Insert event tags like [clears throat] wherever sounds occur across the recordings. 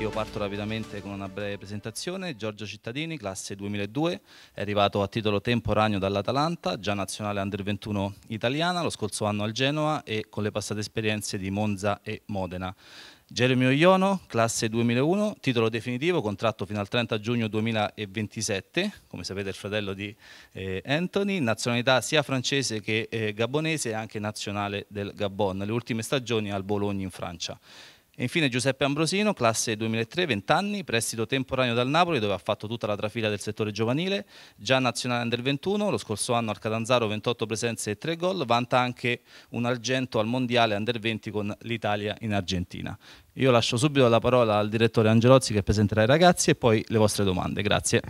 Io parto rapidamente con una breve presentazione. Giorgio Cittadini, classe 2002, è arrivato a titolo temporaneo dall'Atalanta, già nazionale under 21 italiana, lo scorso anno al Genoa e con le passate esperienze di Monza e Modena. Geremio Iono, classe 2001, titolo definitivo, contratto fino al 30 giugno 2027, come sapete è il fratello di eh, Anthony, nazionalità sia francese che eh, gabonese e anche nazionale del Gabon, le ultime stagioni al Bologna in Francia. E infine Giuseppe Ambrosino, classe 2003, 20 anni, prestito temporaneo dal Napoli dove ha fatto tutta la trafila del settore giovanile, già nazionale under 21, lo scorso anno al Catanzaro 28 presenze e 3 gol, vanta anche un argento al mondiale under 20 con l'Italia in Argentina. Io lascio subito la parola al direttore Angelozzi che presenterà i ragazzi e poi le vostre domande. Grazie.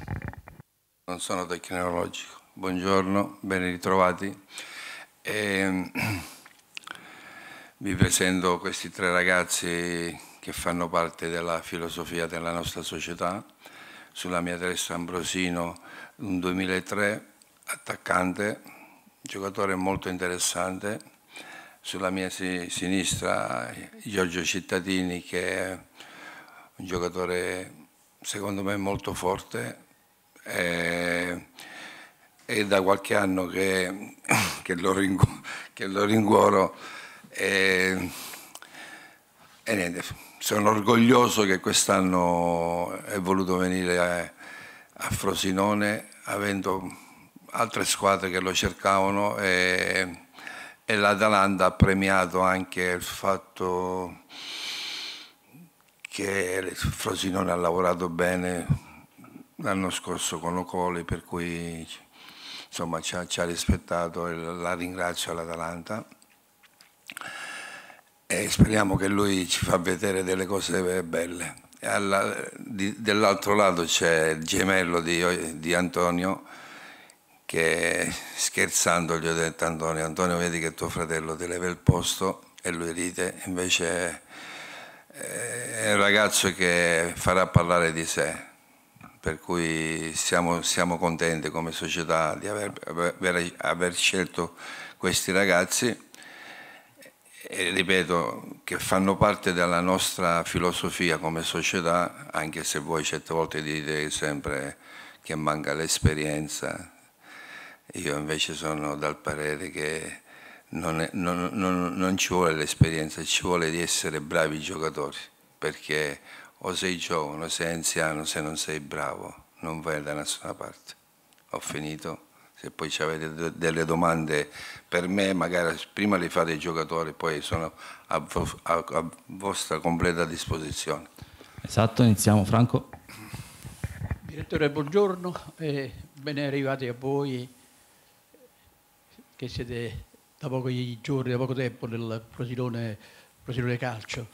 Non sono tecnologico. Buongiorno, ben ritrovati. Ehm... [clears throat] vi presento questi tre ragazzi che fanno parte della filosofia della nostra società. Sulla mia destra Ambrosino, un 2003, attaccante, giocatore molto interessante. Sulla mia sinistra Giorgio Cittadini che è un giocatore secondo me molto forte. È, è da qualche anno che, [coughs] che lo, ringu- che lo ringuoro e, e niente, sono orgoglioso che quest'anno è voluto venire a, a, Frosinone avendo altre squadre che lo cercavano e, e l'Atalanta ha premiato anche il fatto che Frosinone ha lavorato bene l'anno scorso con Ocoli per cui insomma, ci, ha, ci ha rispettato e la ringrazio all'Atalanta e speriamo che lui ci fa vedere delle cose belle. dell'altro lato c'è il gemello di, di Antonio che scherzando gli ho detto Antonio, Antonio vedi che tuo fratello ti leva il posto e lui ride, invece eh, è un ragazzo che farà parlare di sé, per cui siamo, siamo contenti come società di aver, aver, aver scelto questi ragazzi e ripeto, che fanno parte della nostra filosofia come società, anche se voi certe volte dite sempre che manca l'esperienza, io invece sono dal parere che non, è, non, non, non ci vuole l'esperienza, ci vuole di essere bravi giocatori, perché o sei giovane o sei anziano, se non sei bravo, non vai da nessuna parte. Ho finito se poi avete delle domande per me, magari prima le fate ai giocatori, poi sono a, a, a vostra completa disposizione. Esatto, iniziamo Franco. Direttore, buongiorno e ben arrivati a voi che siete da pochi giorni, da poco tempo nel Prosilone, Prosilone Calcio.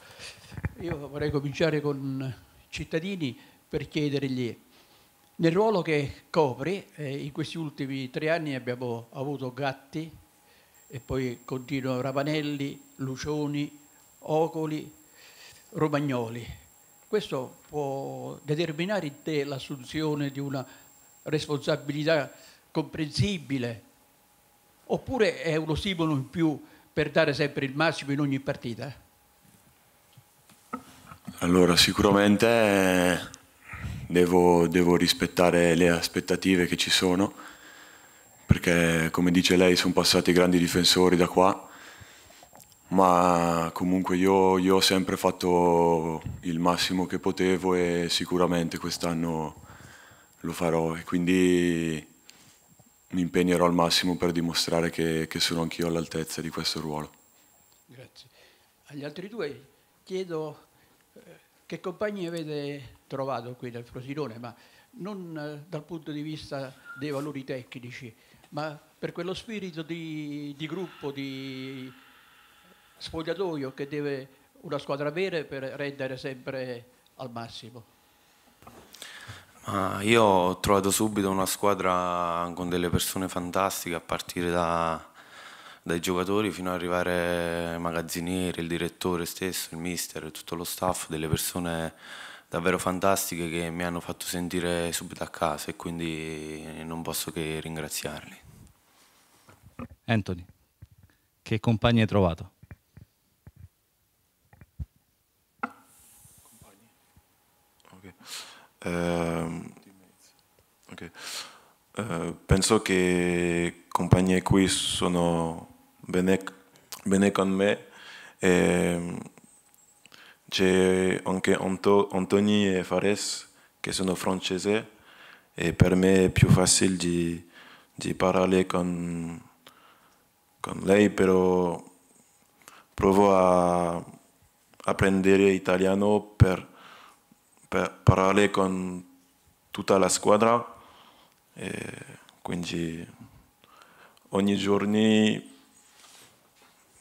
Io vorrei cominciare con i cittadini per chiedergli nel ruolo che copri, eh, in questi ultimi tre anni abbiamo avuto Gatti e poi continuo Ravanelli, Lucioni, Ocoli, Romagnoli. Questo può determinare in te l'assunzione di una responsabilità comprensibile oppure è uno stimolo in più per dare sempre il massimo in ogni partita? Allora, sicuramente È... Eh, devo, devo rispettare le aspettative che ci sono, perché come dice lei sono passati grandi difensori da qua, ma comunque io, io ho sempre fatto il massimo che potevo e sicuramente quest'anno lo farò e quindi mi impegnerò al massimo per dimostrare che, che sono anch'io all'altezza di questo ruolo. Grazie. Agli altri due chiedo eh, che compagnie vede trovato qui nel Frosinone, ma non eh, dal punto di vista dei valori tecnici, ma per quello spirito di, di gruppo, di sfogliatoio che deve una squadra avere per rendere sempre al massimo. Ma io ho trovato subito una squadra con delle persone fantastiche a partire da, dai giocatori fino ad arrivare ai magazzinieri, il direttore stesso, il mister, tutto lo staff, delle persone davvero fantastiche che mi hanno fatto sentire subito a casa e quindi non posso che ringraziarli. Anthony, che compagni hai trovato? Okay. Uh, okay. Uh, penso che compagnie qui sono bene, bene con me. E, ehm, c'è anche Anto, Anthony e Fares che sono francesi e per me è più facile di, di parlare con, con, lei, però provo a apprendere italiano per, per parlare con tutta la squadra. E quindi ogni giorno mh,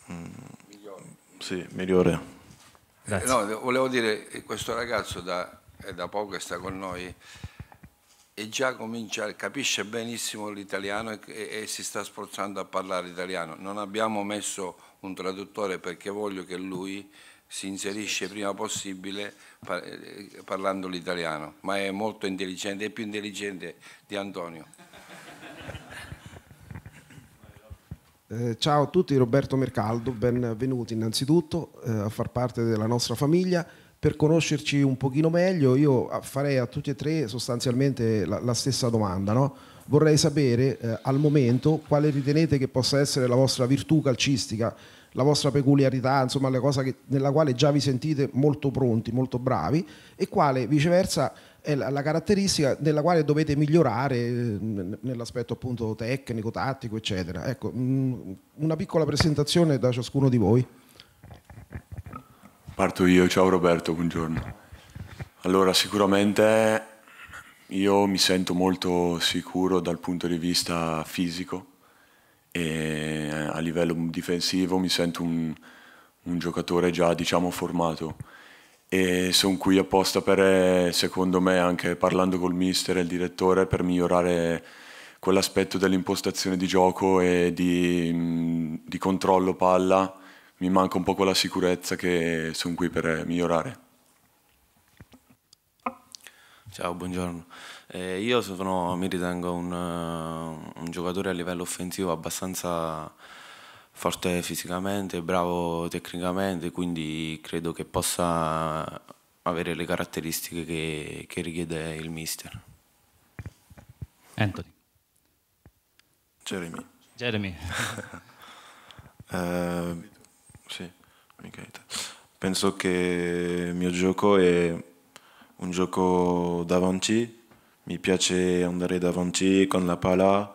mm, sì, migliore. Grazie. No, volevo dire, eh, questo ragazzo da, è da poco che sta con noi e già comincia, capisce benissimo l'italiano e, e, si sta sforzando a parlare italiano. Non abbiamo messo un traduttore perché voglio che lui si inserisce prima possibile par eh, eh, parlando l'italiano, ma è molto intelligente, è più intelligente di Antonio. Eh, ciao a tutti, Roberto Mercaldo, benvenuti innanzitutto eh, a far parte della nostra famiglia. Per conoscerci un pochino meglio, io ah, farei a tutti e tre sostanzialmente la, la stessa domanda. No? Vorrei sapere eh, al momento quale ritenete che possa essere la vostra virtù calcistica, la vostra peculiarità, insomma la cosa che, nella quale già vi sentite molto pronti, molto bravi e quale viceversa è la, la caratteristica della quale dovete migliorare eh, nell'aspetto appunto tecnico, tattico, eccetera. Ecco, mm, una piccola presentazione da ciascuno di voi. Parto io, ciao Roberto, buongiorno. Allora, sicuramente io mi sento molto sicuro dal punto di vista fisico e eh, a livello difensivo mi sento un, un giocatore già diciamo formato e sono qui apposta per, eh, secondo me, anche parlando col mister e il direttore, per migliorare quell'aspetto dell'impostazione di gioco e di, mm, di, controllo palla. Mi manca un po' quella sicurezza che sono qui per eh, migliorare. Ciao, buongiorno. Eh, io sono, mi ritengo un, eh, un giocatore a livello offensivo abbastanza forte fisicamente, bravo tecnicamente, quindi credo che possa avere le caratteristiche che, che richiede il mister. Anthony. Jeremy. Jeremy. [laughs] eh, sì, penso che il mio gioco è un gioco davanti, mi piace andare davanti con la palla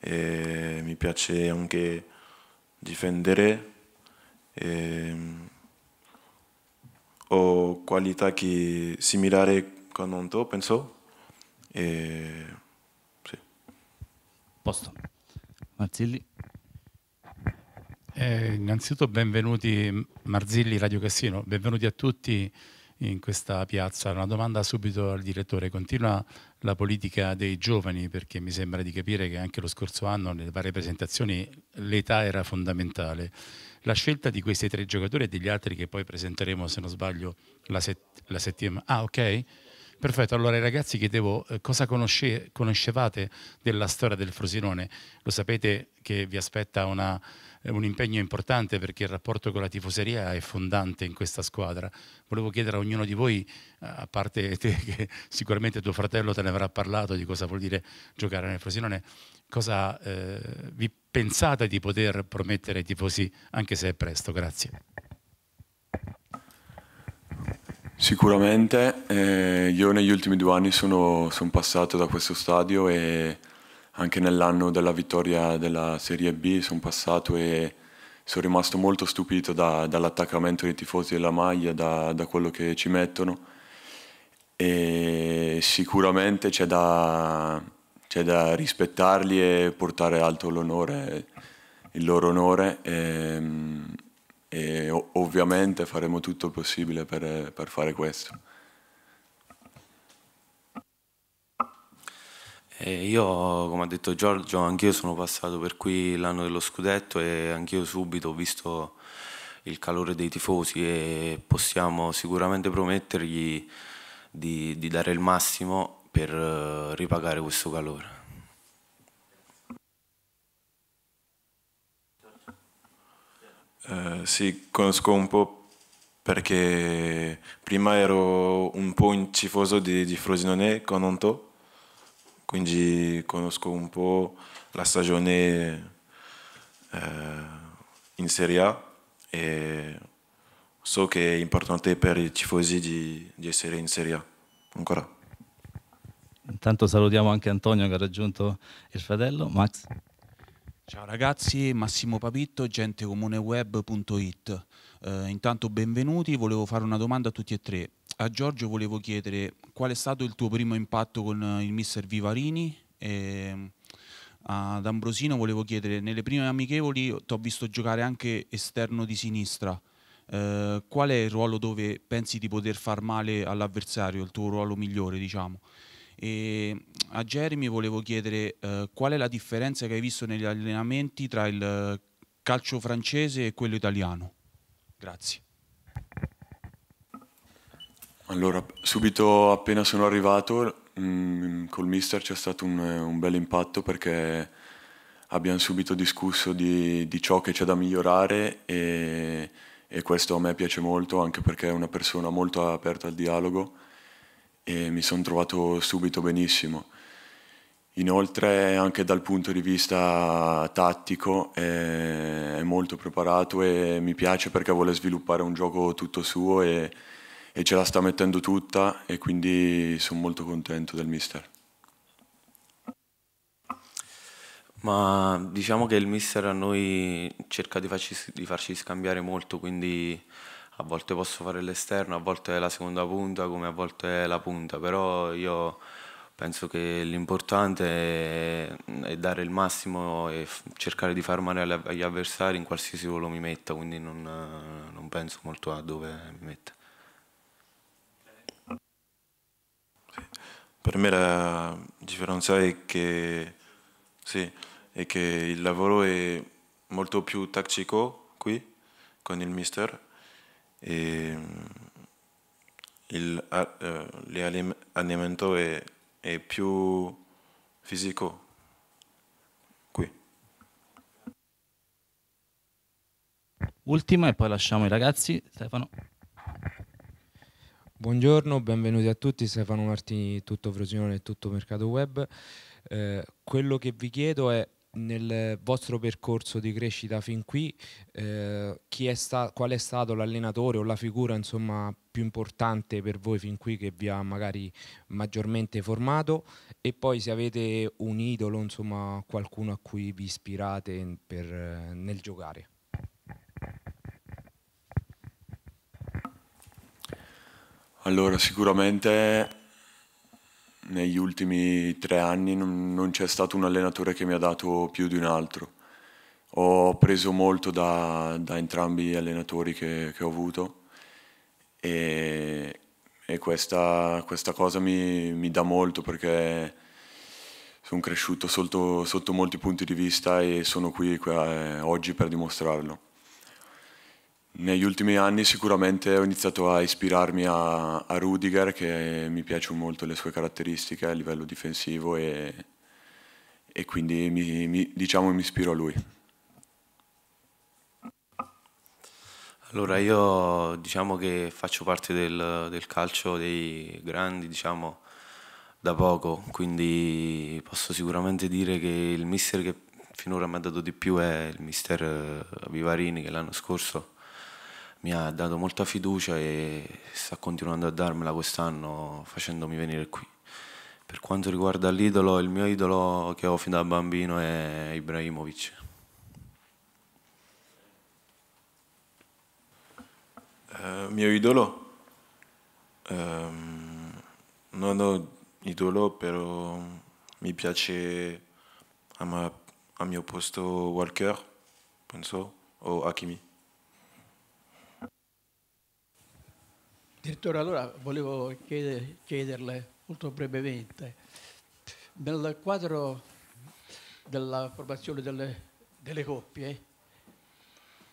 e mi piace anche difendere e ehm, ho qualità che similare con un Onto, penso. E, sì. Posto. Marzilli. Eh, innanzitutto benvenuti Marzilli, Radio Cassino, benvenuti a tutti in questa piazza. Una domanda subito al direttore. Continua la politica dei giovani, perché mi sembra di capire che anche lo scorso anno nelle varie presentazioni l'età era fondamentale. La scelta di questi tre giocatori e degli altri che poi presenteremo, se non sbaglio, la, set- la settimana... Ah, ok? Perfetto, allora ragazzi chiedevo eh, cosa conosce, conoscevate della storia del Frosinone. Lo sapete che vi aspetta una, eh, un impegno importante perché il rapporto con la tifoseria è fondante in questa squadra. Volevo chiedere a ognuno di voi, a parte [laughs] te che sicuramente tuo fratello te ne avrà parlato di cosa vuol dire giocare nel Frosinone, cosa eh, vi pensate di poter promettere ai tifosi, anche se è presto. Grazie. Sicuramente, eh, io negli ultimi due anni sono, sono, passato da questo stadio e anche nell'anno della vittoria della Serie B sono passato e sono rimasto molto stupito da, dall'attaccamento dei tifosi della maglia, da, da quello che ci mettono e sicuramente c'è da, da, rispettarli e portare alto l'onore, il loro onore. E, ehm, e ovviamente faremo tutto il possibile per, per fare questo. Eh, io, come ha detto Giorgio, anch'io sono passato per qui l'anno dello scudetto e anch'io subito ho visto il calore dei tifosi e possiamo sicuramente promettergli di, di dare il massimo per eh, ripagare questo calore. Uh, sì, conosco un po' perché prima ero un po' un tifoso di, di Frosinone con Anto, quindi conosco un po' la stagione uh, in Serie A e so che è importante per i tifosi di, di essere in Serie A ancora. Intanto salutiamo anche Antonio che ha raggiunto il fratello Max. Ciao ragazzi, Massimo Papitto, gentecomuneweb.it. Eh, intanto benvenuti, volevo fare una domanda a tutti e tre. A Giorgio volevo chiedere qual è stato il tuo primo impatto con eh, il mister Vivarini e ehm, ad Ambrosino volevo chiedere, nelle prime amichevoli ti ho visto giocare anche esterno di sinistra, eh, qual è il ruolo dove pensi di poter far male all'avversario, il tuo ruolo migliore diciamo? E a Jeremy volevo chiedere eh, qual è la differenza che hai visto negli allenamenti tra il eh, calcio francese e quello italiano. Grazie. Allora, subito appena sono arrivato mh, mm, col mister c'è stato un, eh, un bel impatto perché abbiamo subito discusso di, di ciò che c'è da migliorare e, e, questo a me piace molto anche perché è una persona molto aperta al dialogo e mi sono trovato subito benissimo. Inoltre anche dal punto di vista tattico eh, è molto preparato e mi piace perché vuole sviluppare un gioco tutto suo e, e ce la sta mettendo tutta e quindi sono molto contento del mister. Ma diciamo che il mister a noi cerca di farci, di farci scambiare molto, quindi a volte posso fare l'esterno, a volte la seconda punta, come a volte la punta, però io penso che l'importante è, dare il massimo e cercare di far male agli avversari in qualsiasi ruolo mi metta, quindi non, non penso molto a dove mi metta. Per me la differenza è che, sì, è che il lavoro è molto più tattico qui con il mister e l'allenamento eh, è e più fisico qui. Ultima e poi lasciamo i ragazzi. Stefano. Buongiorno, benvenuti a tutti. Stefano Martini, tutto Frosinone e tutto Mercato Web. Eh, quello che vi chiedo è nel vostro percorso di crescita fin qui, eh, è sta- qual è stato l'allenatore o la figura insomma, più importante per voi fin qui che vi ha magari maggiormente formato e poi se avete un idolo, insomma, qualcuno a cui vi ispirate per, nel giocare. Allora, sicuramente negli ultimi tre anni non, non c'è stato un allenatore che mi ha dato più di un altro. Ho preso molto da, da entrambi gli allenatori che, che ho avuto e, e questa, questa, cosa mi, mi, dà molto perché sono cresciuto sotto, sotto, molti punti di vista e sono qui eh, oggi per dimostrarlo. Negli ultimi anni sicuramente ho iniziato a ispirarmi a, a Rudiger che mi piacciono molto le sue caratteristiche a livello difensivo e, e quindi mi, mi, diciamo mi ispiro a lui. Allora io diciamo che faccio parte del, del calcio dei grandi diciamo da poco, quindi posso sicuramente dire che il mister che finora mi ha dato di più è il mister eh, Vivarini che l'anno scorso mi ha dato molta fiducia e sta continuando a darmela quest'anno facendomi venire qui. Per quanto riguarda l'idolo, il mio idolo che ho fin da bambino è Ibrahimovic. Uh, mio idolo? Um, non ho idolo, però mi piace a, ma, a mio posto Walker, penso, o Hakimi. Direttore, allora volevo chiedere, chiederle molto brevemente, nel quadro della formazione delle, delle coppie,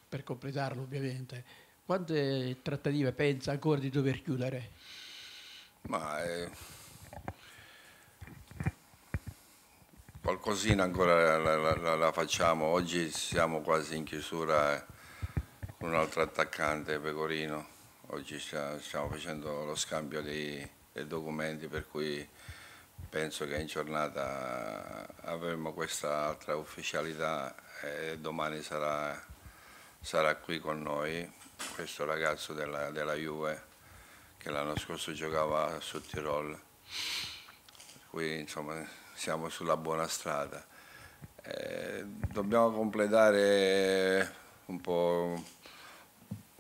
per completarlo ovviamente, quante trattative pensa ancora di dover chiudere? Ma eh, qualcosina ancora la, la, la, facciamo, oggi siamo quasi in chiusura eh, con un altro attaccante, Pecorino oggi stiamo facendo lo scambio dei, dei documenti per cui penso che in giornata avremo questa altra ufficialità e domani sarà, sarà qui con noi questo ragazzo della, della Juve che l'anno scorso giocava su Tirol. Qui insomma siamo sulla buona strada. Eh, dobbiamo completare un po'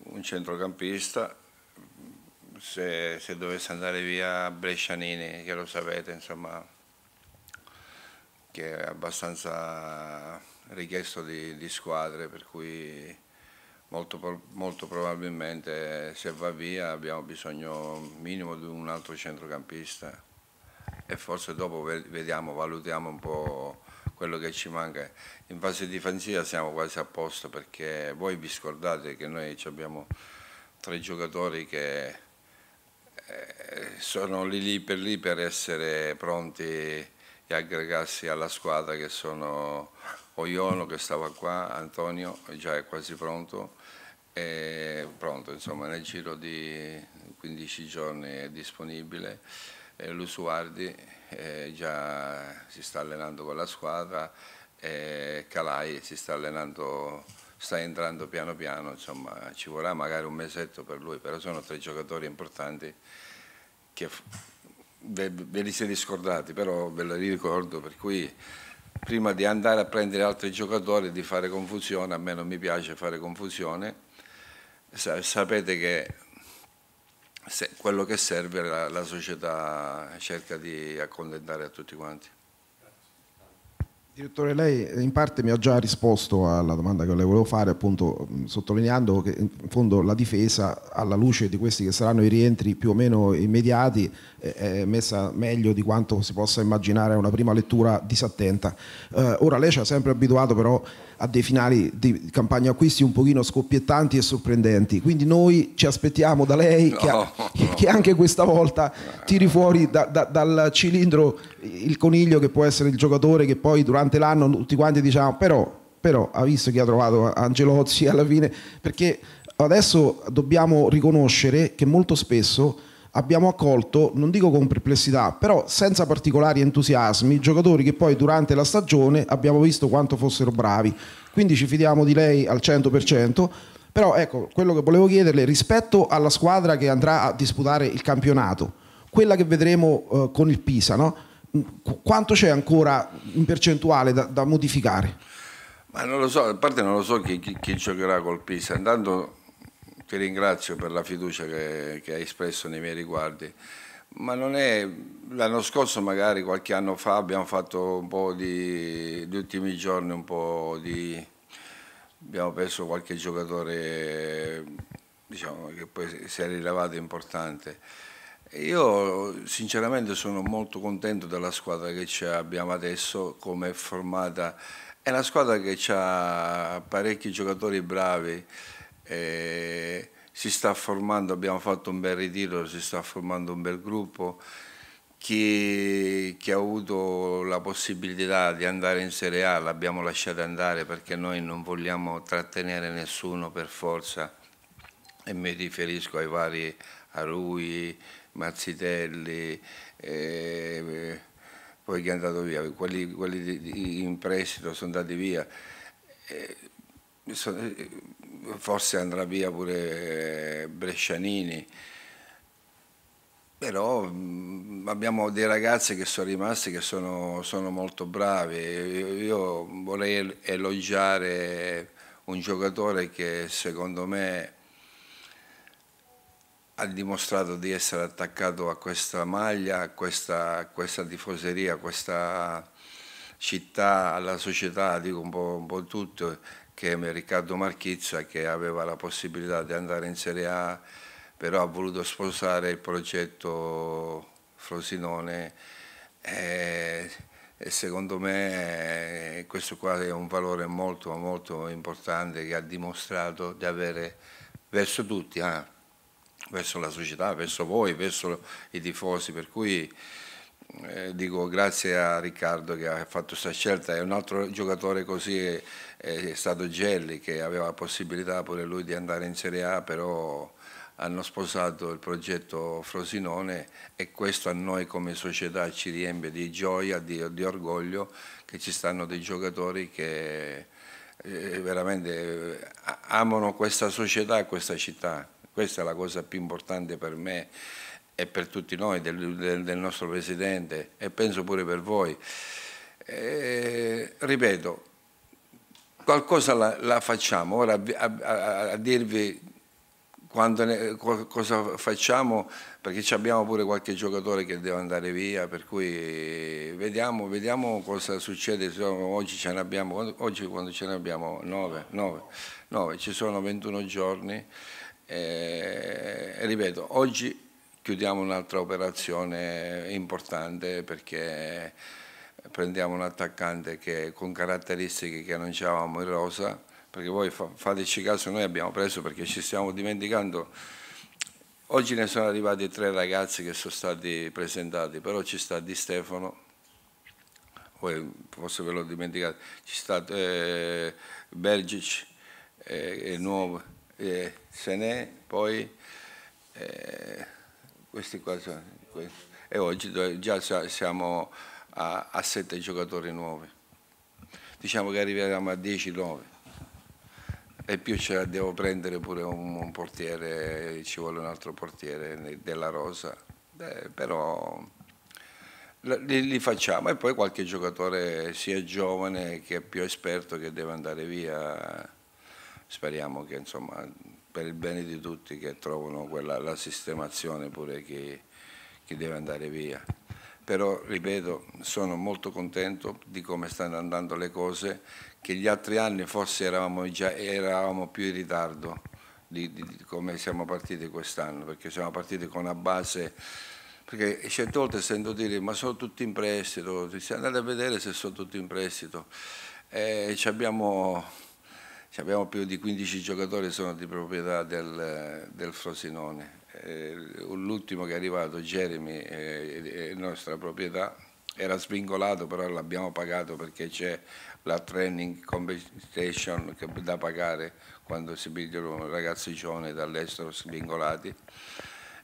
un centrocampista se, se dovesse andare via Brescianini, che lo sapete, insomma, che è abbastanza richiesto di, di squadre, per cui molto, molto, probabilmente se va via abbiamo bisogno minimo di un altro centrocampista e forse dopo vediamo, valutiamo un po' quello che ci manca. In fase difensiva siamo quasi a posto perché voi vi scordate che noi abbiamo tre giocatori che eh, sono lì lì per lì per essere pronti e aggregarsi alla squadra che sono Oiono che stava qua, Antonio già è quasi pronto, è pronto insomma nel giro di 15 giorni è disponibile, eh, Lusuardi eh, già si sta allenando con la squadra, Calai si sta allenando con sta entrando piano piano, insomma ci vorrà magari un mesetto per lui, però sono tre giocatori importanti che ve, ve li siete scordati, però ve li ricordo, per cui prima di andare a prendere altri giocatori e di fare confusione, a me non mi piace fare confusione, sapete che quello che serve la, la società cerca di accontentare a tutti quanti. Direttore, lei in parte mi ha già risposto alla domanda che le volevo fare, appunto sottolineando che in fondo la difesa, alla luce di questi che saranno i rientri più o meno immediati, è messa meglio di quanto si possa immaginare una prima lettura disattenta. Eh, ora lei ci ha sempre abituato però a dei finali di campagna acquisti un pochino scoppiettanti e sorprendenti, quindi noi ci aspettiamo da lei no, che, [laughs] no. che, anche questa volta tiri fuori da, da, dal cilindro il coniglio che può essere il giocatore che poi durante l'anno tutti quanti diciamo però, però ha visto chi ha trovato Angelozzi alla fine perché adesso dobbiamo riconoscere che molto spesso abbiamo accolto, non dico con perplessità, però senza particolari entusiasmi, giocatori che poi durante la stagione abbiamo visto quanto fossero bravi. Quindi ci fidiamo di lei al 100%. Però ecco, quello che volevo chiederle rispetto alla squadra che andrà a disputare il campionato, quella che vedremo eh, con il Pisa, no? quanto c'è ancora in percentuale da, da modificare? Ma non lo so, a parte non lo so chi, chi, chi giocherà col Pisa, intanto ti ringrazio per la fiducia che, che hai espresso nei miei riguardi ma non è l'anno scorso magari qualche anno fa abbiamo fatto un po' di gli ultimi giorni un po' di abbiamo perso qualche giocatore diciamo che poi si è rilevato importante io sinceramente sono molto contento della squadra che abbiamo adesso, come è formata. È una squadra che ha parecchi giocatori bravi, eh, si sta formando, abbiamo fatto un bel ritiro, si sta formando un bel gruppo. Chi, chi, ha avuto la possibilità di andare in Serie A l'abbiamo lasciata andare perché noi non vogliamo trattenere nessuno per forza e mi riferisco ai vari Arui, Mazzitelli, eh, poi chi è andato via, quelli, quelli di, di, in prestito sono andati via. Eh, so, eh, forse andrà via pure eh, Brescianini però mm, abbiamo dei ragazzi che sono rimasti che sono, sono molto bravi. Io vorrei elogiare un giocatore che secondo me ha dimostrato di essere attaccato a questa maglia, a questa, a questa tifoseria, a questa città, alla società, dico un po', un po tutto, che è Riccardo Marchizza che aveva la possibilità di andare in Serie A, però ha voluto sposare il progetto Frosinone e, e secondo me eh, questo qua è un valore molto molto importante che ha dimostrato di avere verso tutti. Eh? verso la società, verso voi, verso i tifosi, per cui eh, dico grazie a Riccardo che ha fatto questa scelta e un altro giocatore così è, è, stato Gelli che aveva la possibilità pure lui di andare in Serie A però hanno sposato il progetto Frosinone e questo a noi come società ci riempie di gioia, di, di orgoglio che ci stanno dei giocatori che eh, veramente eh, amano questa società e questa città. Questa è la cosa più importante per me e per tutti noi, del, del, nostro Presidente e penso pure per voi. E, eh, ripeto, qualcosa la, la facciamo, ora a, a, a dirvi ne, cosa facciamo, perché abbiamo pure qualche giocatore che deve andare via, per cui vediamo, vediamo cosa succede, oggi ce ne abbiamo, oggi quando ce ne abbiamo? 9, 9, 9. ci sono 21 giorni. E, eh, ripeto, oggi chiudiamo un'altra operazione importante perché prendiamo un attaccante che, con caratteristiche che non avevamo in rosa, perché voi fa, fateci caso, noi abbiamo preso perché ci stiamo dimenticando, oggi ne sono arrivati tre ragazzi che sono stati presentati, però ci sta Di Stefano, voi forse ve l'ho dimenticato, ci sta eh, Bergic, eh, è nuovo, eh, se n'è poi eh, questi qua sono, e oggi già siamo a, a 7 giocatori nuovi diciamo che arriveremo a 10 nuovi e più ce la devo prendere pure un, un portiere ci vuole un altro portiere della Rosa eh, però li, li, facciamo e poi qualche giocatore sia giovane che più esperto che deve andare via speriamo che insomma, per il bene di tutti che trovano quella, la sistemazione pure che, chi deve andare via. Però, ripeto, sono molto contento di come stanno andando le cose, che gli altri anni forse eravamo, già, eravamo più in ritardo di, di, di come siamo partiti quest'anno, perché siamo partiti con una base perché certe volte sento dire ma sono tutti in prestito, andate a vedere se sono tutti in prestito. Eh, abbiamo abbiamo più di 15 giocatori che sono di proprietà del, del Frosinone. Eh, l'ultimo che è arrivato, Jeremy, eh, è nostra proprietà, era svincolato però l'abbiamo pagato perché c'è la training compensation da pagare quando si pigliano ragazzicioni dall'estero svincolati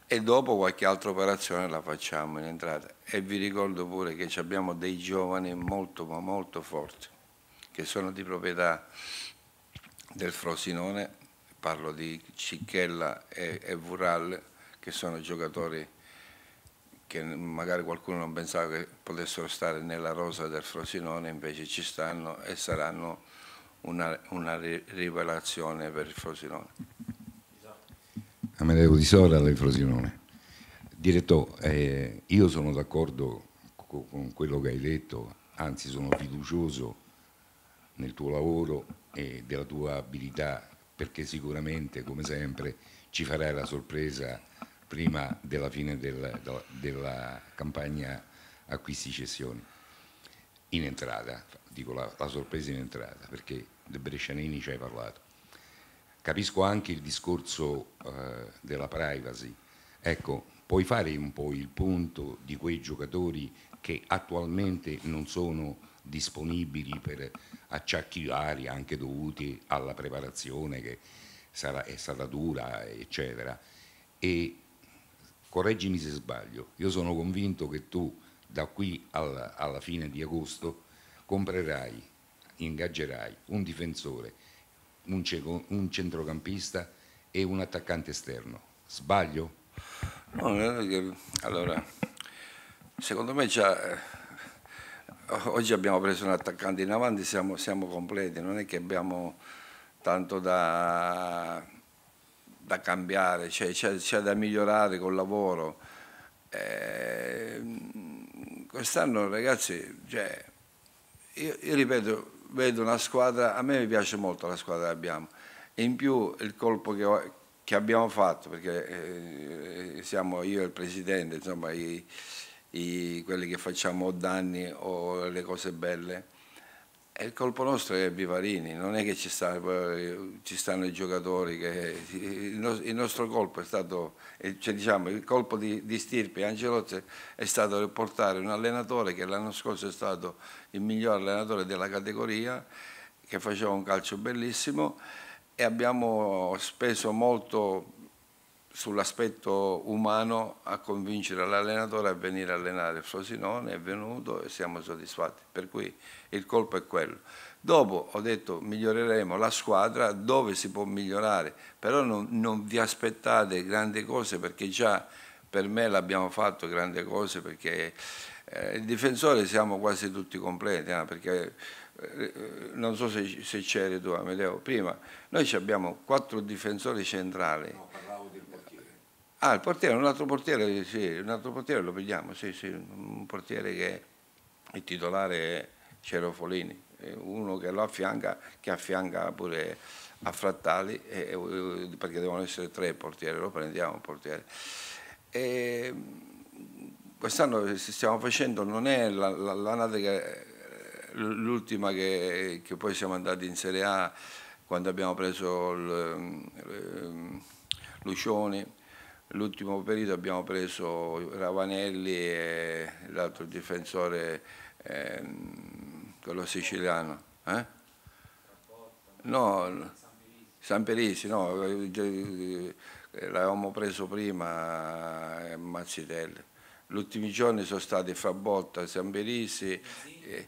e dopo qualche altra operazione la facciamo in entrata e vi ricordo pure che abbiamo dei giovani molto ma molto forti che sono di proprietà del Frosinone, parlo di Cicchella e, e Vural, che sono giocatori che magari qualcuno non pensava che potessero stare nella rosa del Frosinone, invece ci stanno e saranno una, una rivelazione per il Frosinone. Amedeo Di Sora del Frosinone. Direttore, eh, io sono d'accordo con quello che hai detto, anzi sono fiducioso nel tuo lavoro e della tua abilità, perché sicuramente, come sempre, ci farai la sorpresa prima della fine del, della, campagna acquisti-cessioni. In entrata, dico la, la sorpresa in entrata, perché del Brescianini ci hai parlato. Capisco anche il discorso eh, della privacy. Ecco, puoi fare un po' il punto di quei giocatori che attualmente non sono disponibili per acciacchi vari anche dovuti alla preparazione che sarà, è stata dura, eccetera. E correggimi se sbaglio, io sono convinto che tu da qui alla, alla fine di agosto comprerai, ingaggerai un difensore, un, cieco, un centrocampista e un attaccante esterno. Sbaglio? No, eh, allora, secondo me già eh, oggi abbiamo preso un attaccante in avanti, siamo, siamo completi, non è che abbiamo tanto da, da cambiare, c'è, cioè, da migliorare col lavoro. Eh, quest'anno ragazzi, cioè, io, io, ripeto, vedo una squadra, a me piace molto la squadra che abbiamo, e in più il colpo che, ho, che abbiamo fatto, perché eh, siamo io e il Presidente, insomma... I, i, quelli che facciamo danni o le cose belle. E il colpo nostro è Vivarini, non è che ci, sta, ci stanno i giocatori, che, il, no, il, nostro colpo è stato, eh, cioè, diciamo, il colpo di, di stirpe Angelozzi è stato portare un allenatore che l'anno scorso è stato il miglior allenatore della categoria, che faceva un calcio bellissimo e abbiamo speso molto sull'aspetto umano a convincere l'allenatore a venire a allenare il Frosinone, è venuto e siamo soddisfatti, per cui il colpo è quello. Dopo ho detto miglioreremo la squadra dove si può migliorare, però non, non vi aspettate grandi cose perché già per me l'abbiamo fatto grandi cose perché eh, il difensore siamo quasi tutti completi, eh, perché eh, non so se, se c'eri tu Amedeo, prima noi abbiamo quattro difensori centrali. No, Ah, il portiere, un altro portiere, sì, un altro portiere lo vediamo, sì, sì, un portiere che è titolare è Cero Folini, uno che lo affianca, che affianca pure a Frattali, e, perché devono essere tre portieri, lo prendiamo un portiere. E quest'anno stiamo facendo, non è la, la, la l'ultima che, che, poi siamo andati in Serie A quando abbiamo preso il, il, Lucioni, L'ultimo periodo abbiamo preso Ravanelli e l'altro difensore, eh, quello siciliano. Eh? No, San Perisi, no, l'avevamo preso prima eh, Mazzitelli. Gli ultimi giorni sono stati Fabotta, San Perisi. Sì. E,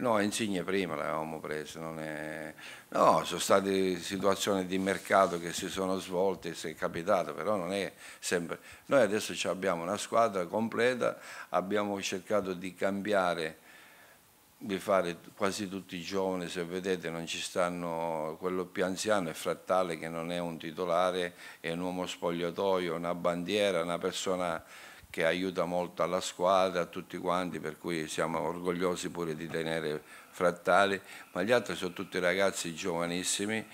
No, Insigne prima l'avevamo preso, è... no, sono state situazioni di mercato che si sono svolte, se è capitato, però non è sempre. Noi adesso abbiamo una squadra completa, abbiamo cercato di cambiare di fare quasi tutti i giovani, se vedete non ci stanno, quello più anziano è Frattale che non è un titolare, è un uomo spogliatoio, una bandiera, una persona che aiuta molto alla squadra, a tutti quanti, per cui siamo orgogliosi pure di tenere frattali, ma gli altri sono tutti ragazzi giovanissimi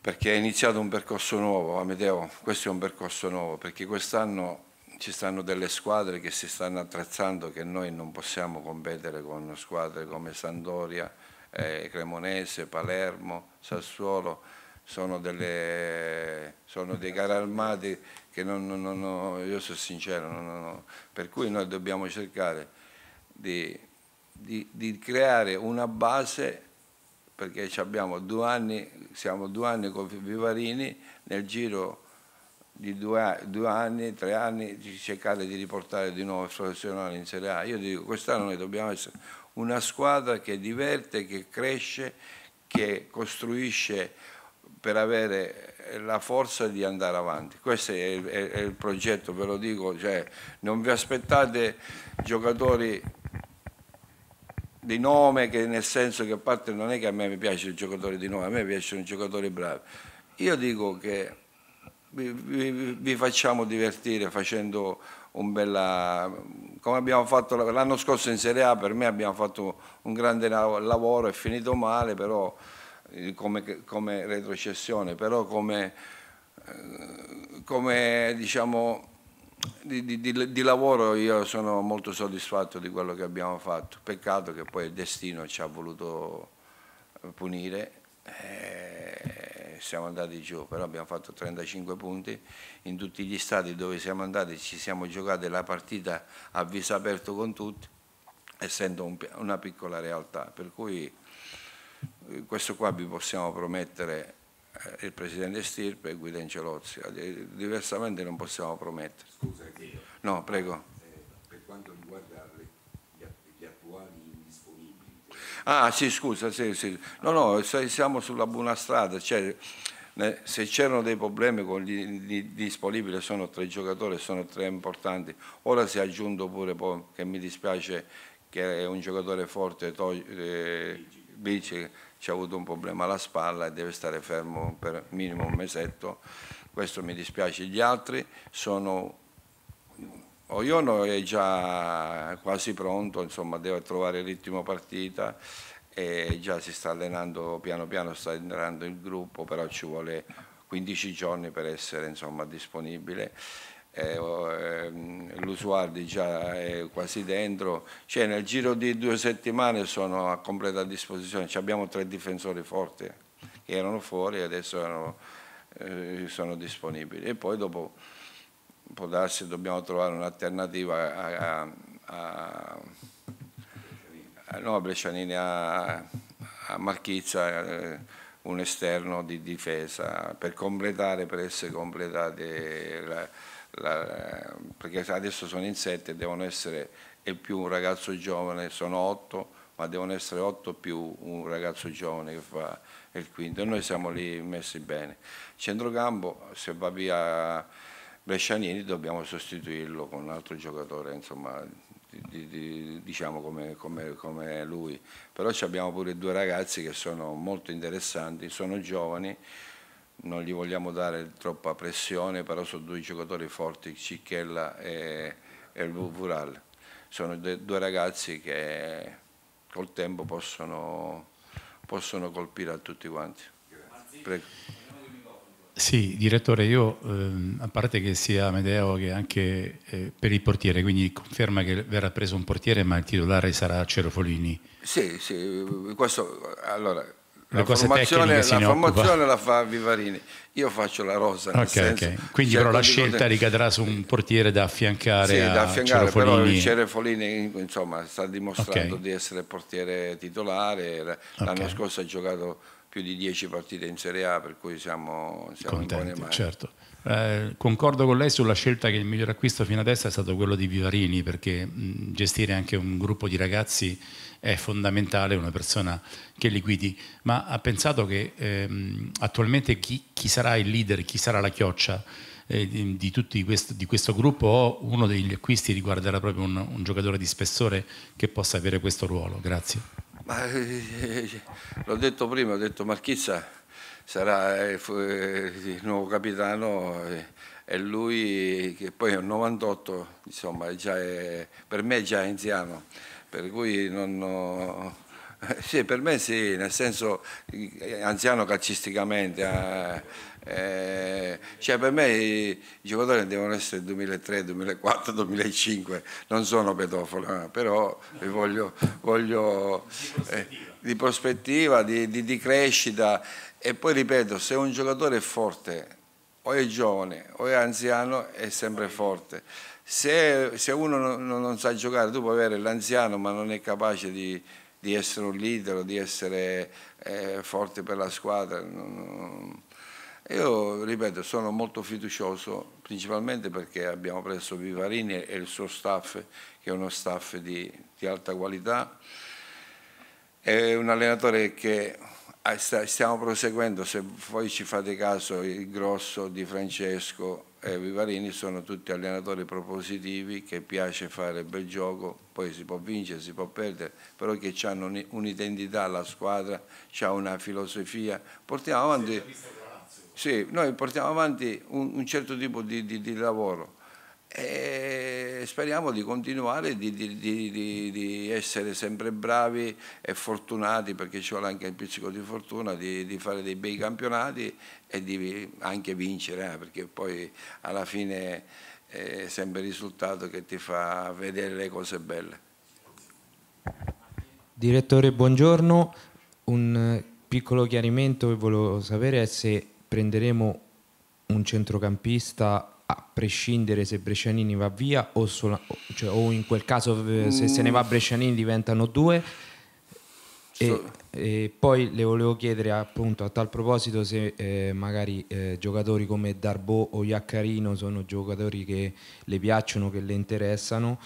perché è iniziato un percorso nuovo, Amedeo, questo è un percorso nuovo, perché quest'anno ci stanno delle squadre che si stanno attrezzando che noi non possiamo competere con squadre come Sandoria, eh, Cremonese, Palermo, Sassuolo, sono, delle, sono dei carri armati che non, non, non, io sono sincero, per cui noi dobbiamo cercare di, di, di creare una base perché abbiamo due anni, siamo due anni con Vivarini, nel giro di due, due anni, tre anni, cercare di riportare di nuovo il professionale in Serie A. Io dico, quest'anno noi dobbiamo essere una squadra che diverte, che cresce, che costruisce per avere la forza di andare avanti. Questo è il, è, è il progetto, ve lo dico, cioè, non vi aspettate giocatori di nome che nel senso che a parte non è che a me mi piace i giocatori di nome, a me piacciono i giocatori bravi. Io dico che vi, vi, vi facciamo divertire facendo un bella come abbiamo fatto l'anno scorso in Serie A per me abbiamo fatto un grande lavoro è finito male però come, come retrocessione, però come, eh, come diciamo, di, di, di, di, lavoro io sono molto soddisfatto di quello che abbiamo fatto. Peccato che poi il destino ci ha voluto punire. Eh, siamo andati giù, però abbiamo fatto 35 punti in tutti gli stati dove siamo andati, ci siamo giocati la partita a viso aperto con tutti, essendo un, una piccola realtà. Per cui questo qua vi possiamo promettere eh, il Presidente Stirpe e Guido Angelozzi, eh, diversamente non possiamo promettere. Scusa, chiedo. No, prego. Eh, per quanto riguarda gli, gli attuali indisponibili. Ah sì, scusa, sì, sì. No, no, siamo sulla buona strada, cioè, se c'erano dei problemi con gli, disponibili sono tre giocatori, sono tre importanti, ora si è aggiunto pure che mi dispiace che è un giocatore forte, eh, bici, ha avuto un problema alla spalla e deve stare fermo per minimo un mesetto. Questo mi dispiace. Gli altri sono Oiono è già quasi pronto, insomma deve trovare il ritmo partita e già si sta allenando piano piano, sta entrando il gruppo, però ci vuole 15 giorni per essere insomma, disponibile. Eh, l'usuario già diciamo, è quasi dentro, cioè nel giro di due settimane sono a completa disposizione, Ci cioè, abbiamo tre difensori forti che erano fuori e adesso erano, eh, sono disponibili e poi dopo può darsi dobbiamo trovare un'alternativa a, a, a, a, no, a Brescianini, a, a Marchizza. Eh, un esterno di difesa per completare, per essere completati la, la, eh, perché adesso sono in sette, devono essere e più un ragazzo giovane, sono otto, ma devono essere otto più un ragazzo giovane che fa il quinto e noi siamo lì messi bene. Centrocampo, se va via Brescianini dobbiamo sostituirlo con un altro giocatore, insomma, di, di, diciamo come, come, come lui. Però abbiamo pure due ragazzi che sono molto interessanti, sono giovani non gli vogliamo dare troppa pressione, però sono due giocatori forti, Cicchella e, e il Vural. Sono due ragazzi che col tempo possono, possono colpire a tutti quanti. Prego. Sì, direttore, io ehm, a parte che sia Medeo che anche eh, per il portiere, quindi conferma che verrà preso un portiere, ma il titolare sarà Cerofolini. Sì, sì, questo allora la formazione, la formazione la fa Vivarini, io faccio la rosa. Okay, senso, okay. Quindi però la scelta ricadrà su un portiere da affiancare. Sì, da affiancare, Cerefolini. però Cerefolini insomma, sta dimostrando okay. di essere portiere titolare, l'anno scorso ha giocato più di 10 partite in Serie A, per cui siamo, siamo Contenti, in Certo. Eh, concordo con lei sulla scelta che il miglior acquisto fino adesso è stato quello di Vivarini, perché mh, gestire anche un gruppo di ragazzi è fondamentale una persona che li guidi, ma ha pensato che ehm, attualmente chi, chi, sarà il leader, chi sarà la chioccia eh, di, di, tutti questo, di questo gruppo o uno degli acquisti riguarderà proprio un, un giocatore di spessore che possa avere questo ruolo? Grazie. Eh, eh, eh, l'ho detto prima, ho detto Marchizza sarà eh, eh, il nuovo capitano e lui che poi è un 98, insomma, già, è, per me è già anziano per cui non... Ho... [laughs] Sì, per me sì, nel senso eh, anziano calcisticamente, eh, eh, cioè per me i, i giocatori devono essere 2003, 2004, 2005, non sono pedofilo, eh, però voglio, voglio eh, di prospettiva, di, di, di crescita e poi ripeto, se un giocatore è forte, o è giovane o è anziano, è sempre forte. Se, se uno non, non, sa giocare, tu puoi avere l'anziano ma non è capace di, di essere un leader, di essere eh, forte per la squadra. Non, io ripeto, sono molto fiducioso, principalmente perché abbiamo preso Vivarini e il suo staff, che è uno staff di, di alta qualità. È un allenatore che ah, stiamo proseguendo, se voi ci fate caso, il grosso di Francesco, e Vivarini sono tutti allenatori propositivi che piace fare bel gioco, poi si può vincere, si può perdere, però che hanno un'identità alla squadra, c'è una filosofia. Portiamo avanti, sì, noi portiamo avanti un, un certo tipo di, di, di lavoro e speriamo di continuare di, di, di, di, essere sempre bravi e fortunati perché ci vuole anche il pizzico di fortuna di, fare dei bei campionati e di anche vincere eh, perché poi alla fine eh, è sempre il risultato che ti fa vedere le cose belle Direttore buongiorno un eh, piccolo chiarimento che volevo sapere è se prenderemo un centrocampista a prescindere se Brescianini va via o, sola, cioè, o in quel caso eh, se se ne va mm. Brescianini diventano due. E, e, poi le volevo chiedere appunto a tal proposito se eh, magari eh, giocatori come Darbo o Iaccarino sono giocatori che le piacciono, che le interessano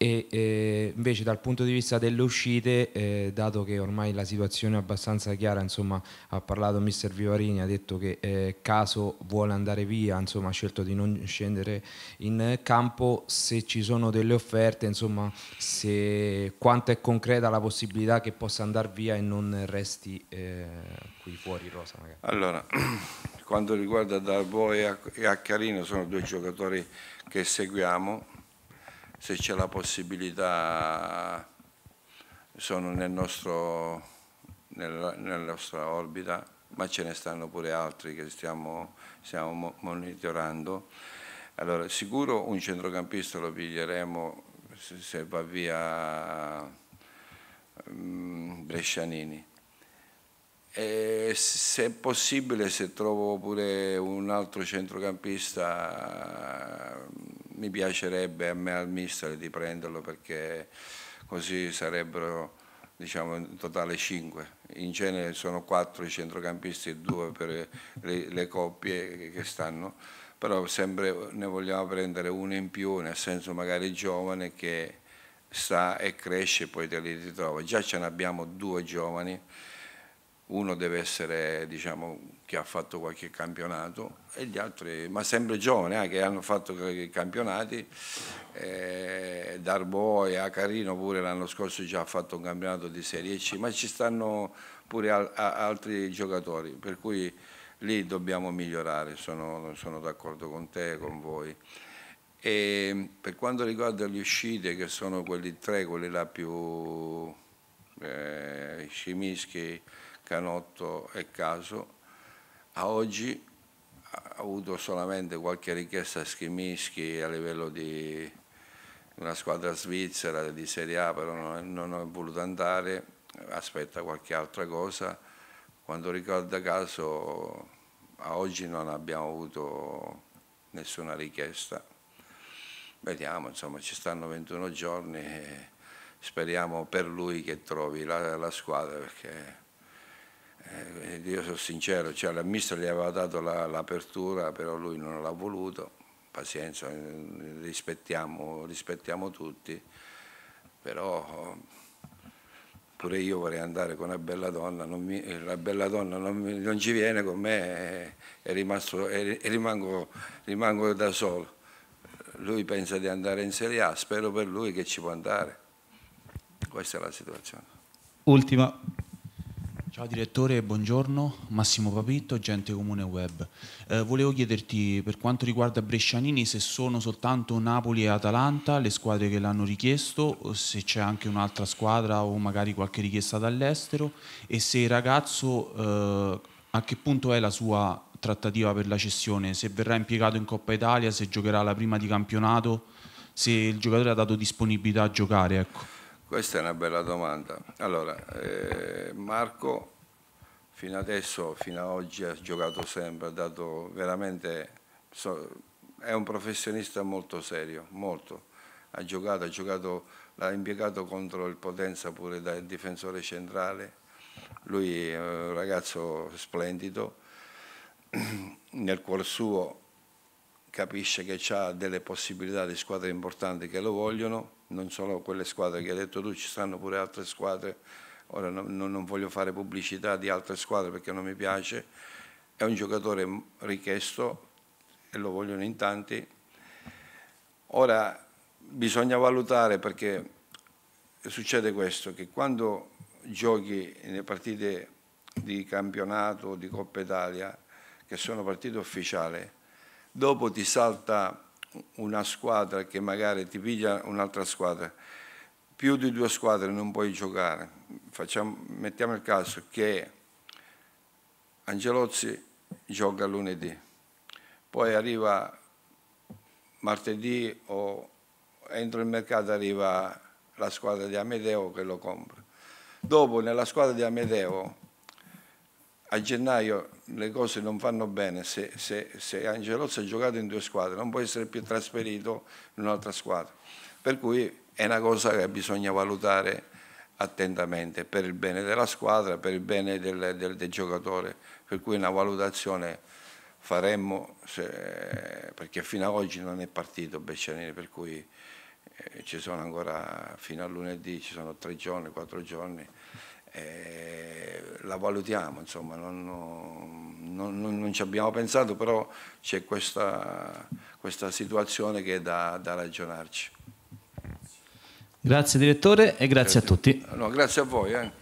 e eh, invece dal punto di vista delle uscite, eh, dato che ormai la situazione è abbastanza chiara, insomma, ha parlato mister Vivarini, ha detto che eh, caso vuole andare via, insomma, ha scelto di non scendere in campo, se ci sono delle offerte, insomma, se, quanto è concreta la possibilità che possa andare via e non resti eh, qui fuori rosa magari. Allora, [clears throat] quanto riguarda Darbo e Accarino, sono due giocatori che seguiamo se c'è la possibilità sono nel nostro, nella, nella nostra orbita, ma ce ne stanno pure altri che stiamo, stiamo monitorando. Allora, sicuro un centrocampista lo piglieremo se va via mm, Brescianini e se è possibile, se trovo pure un altro centrocampista, mi piacerebbe a me al mister di prenderlo perché così sarebbero diciamo in totale 5. In genere sono 4 i centrocampisti e 2 per le, le, coppie che stanno, però sempre ne vogliamo prendere uno in più, nel senso magari giovane che sta e cresce e poi te li ritrova. Già ce ne abbiamo due giovani uno deve essere diciamo, che ha fatto qualche campionato e gli altri, ma sempre giovani eh, che hanno fatto i campionati, eh, Darbo e Acarino pure l'anno scorso già ha fatto un campionato di Serie C, ma ci stanno pure al, a, altri giocatori, per cui lì dobbiamo migliorare, sono, sono d'accordo con te, con voi. E per quanto riguarda le uscite, che sono quelli tre, quelli là più eh, scimischi, Canotto e Caso, a oggi ha avuto solamente qualche richiesta a Schimischi a livello di una squadra svizzera di Serie A, però non, ho voluto andare, aspetta qualche altra cosa. Quando ricorda Caso, a oggi non abbiamo avuto nessuna richiesta. Vediamo, insomma, ci stanno 21 giorni speriamo per lui che trovi la, la squadra perché eh, eh, io sono sincero, cioè, l'amministro gli aveva dato l'apertura, però lui non l'ha voluto, pazienza, eh, rispettiamo, rispettiamo tutti, però pure io vorrei andare con una bella donna, mi, eh, la bella donna non, mi, non, ci viene con me e, e, rimasto, e, e rimango, rimango da solo. Lui pensa di andare in Serie A, spero per lui che ci può andare. Questa è la situazione. Ultima Ciao direttore, buongiorno. Massimo Papitto, Gente Comune Web. Eh, volevo chiederti per quanto riguarda Brescianini se sono soltanto Napoli e Atalanta le squadre che l'hanno richiesto, o se c'è anche un'altra squadra o magari qualche richiesta dall'estero e se il ragazzo eh, a che punto è la sua trattativa per la cessione, se verrà impiegato in Coppa Italia, se giocherà la prima di campionato, se il giocatore ha dato disponibilità a giocare. Ecco. Questa è una bella domanda. Allora, eh, Marco fino adesso, fino ad oggi ha giocato sempre, ha dato veramente, so, è un professionista molto serio, molto. Ha giocato, ha giocato, l'ha impiegato contro il Potenza pure da difensore centrale. Lui è un ragazzo splendido, [clears throat] nel cuor suo capisce che ha delle possibilità di squadre importanti che lo vogliono non solo quelle squadre che hai detto tu, ci stanno pure altre squadre, ora no, non voglio fare pubblicità di altre squadre perché non mi piace, è un giocatore richiesto e lo vogliono in tanti. Ora bisogna valutare perché succede questo, che quando giochi nelle partite di campionato o di Coppa Italia, che sono partite ufficiali, dopo ti salta una squadra che magari ti piglia un'altra squadra, più di due squadre non puoi giocare. Facciamo, mettiamo il caso che Angelozzi gioca lunedì, poi arriva martedì o entro il mercato arriva la squadra di Amedeo che lo compra. Dopo nella squadra di Amedeo a gennaio le cose non vanno bene, se, se, se Angelozzi ha giocato in due squadre non può essere più trasferito in un'altra squadra. Per cui è una cosa che bisogna valutare attentamente per il bene della squadra, per il bene del, del, del giocatore, per cui una valutazione faremmo, se, perché fino ad oggi non è partito Beccianini, per cui eh, ci sono ancora fino a lunedì, ci sono tre giorni, quattro giorni eh, la valutiamo, insomma, non, non, non, non, ci abbiamo pensato, però c'è questa, questa, situazione che è da, da ragionarci. Grazie direttore e grazie, grazie. a tutti. No, grazie a voi. Eh.